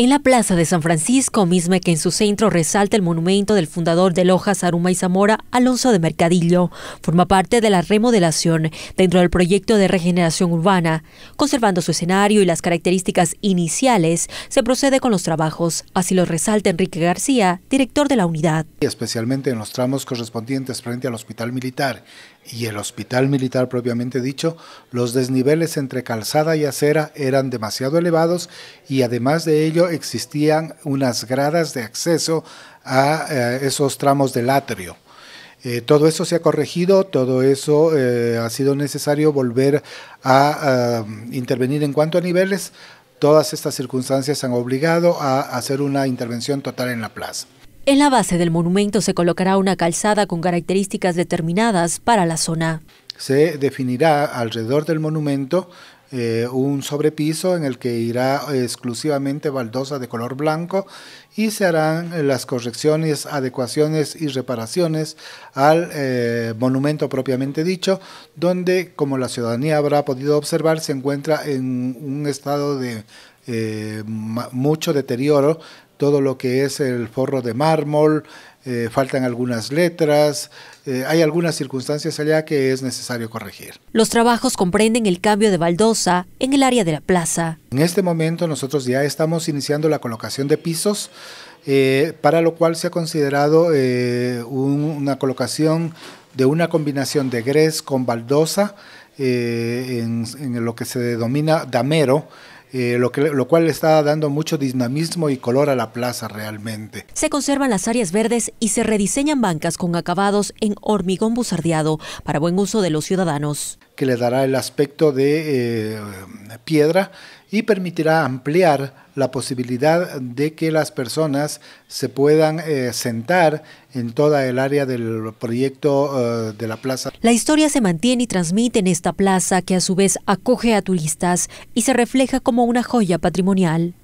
En la Plaza de San Francisco, misma que en su centro resalta el monumento del fundador de Loja, Saruma y Zamora, Alonso de Mercadillo, forma parte de la remodelación dentro del proyecto de regeneración urbana. Conservando su escenario y las características iniciales, se procede con los trabajos. Así lo resalta Enrique García, director de la unidad. Especialmente en los tramos correspondientes frente al Hospital Militar y el Hospital Militar propiamente dicho, los desniveles entre calzada y acera eran demasiado elevados y además de ello existían unas gradas de acceso a eh, esos tramos del atrio. Eh, todo eso se ha corregido, todo eso eh, ha sido necesario volver a intervenir en cuanto a niveles. Todas estas circunstancias han obligado a hacer una intervención total en la plaza. En la base del monumento se colocará una calzada con características determinadas para la zona. Se definirá alrededor del monumento eh, un sobrepiso en el que irá exclusivamente baldosa de color blanco y se harán eh, las correcciones, adecuaciones y reparaciones al eh, monumento propiamente dicho, donde, como la ciudadanía habrá podido observar, se encuentra en un estado de eh, mucho deterioro, todo lo que es el forro de mármol, eh, faltan algunas letras, eh, hay algunas circunstancias allá que es necesario corregir. Los trabajos comprenden el cambio de baldosa en el área de la plaza. En este momento nosotros ya estamos iniciando la colocación de pisos, para lo cual se ha considerado una colocación de una combinación de grés con baldosa en, en lo que se denomina damero, eh, lo, que, lo cual está dando mucho dinamismo y color a la plaza realmente. Se conservan las áreas verdes y se rediseñan bancas con acabados en hormigón busardeado para buen uso de los ciudadanos que le dará el aspecto de eh, piedra y permitirá ampliar la posibilidad de que las personas se puedan eh, sentar en toda el área del proyecto eh, de la plaza. La historia se mantiene y transmite en esta plaza que a su vez acoge a turistas y se refleja como una joya patrimonial.